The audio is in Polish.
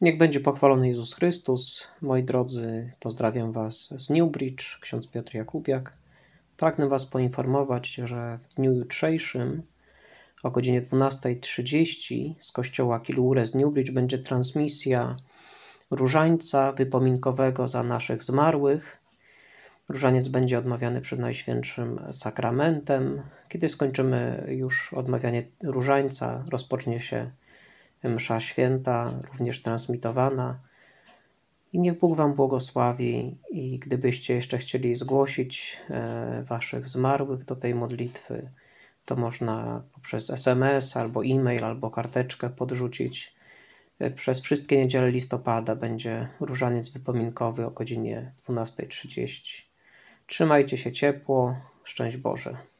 Niech będzie pochwalony Jezus Chrystus. Moi drodzy, pozdrawiam Was z Newbridge, ksiądz Piotr Jakubiak. Pragnę Was poinformować, że w dniu jutrzejszym o godzinie 12.30 z kościoła Kilure z Newbridge będzie transmisja różańca wypominkowego za naszych zmarłych. Różaniec będzie odmawiany przed Najświętszym Sakramentem. Kiedy skończymy już odmawianie różańca, rozpocznie się msza święta, również transmitowana. I niech Bóg Wam błogosławi i gdybyście jeszcze chcieli zgłosić e, Waszych zmarłych do tej modlitwy, to można poprzez SMS albo e-mail, albo karteczkę podrzucić. E, przez wszystkie niedziele listopada będzie różaniec wypominkowy o godzinie 12.30. Trzymajcie się ciepło, szczęść Boże.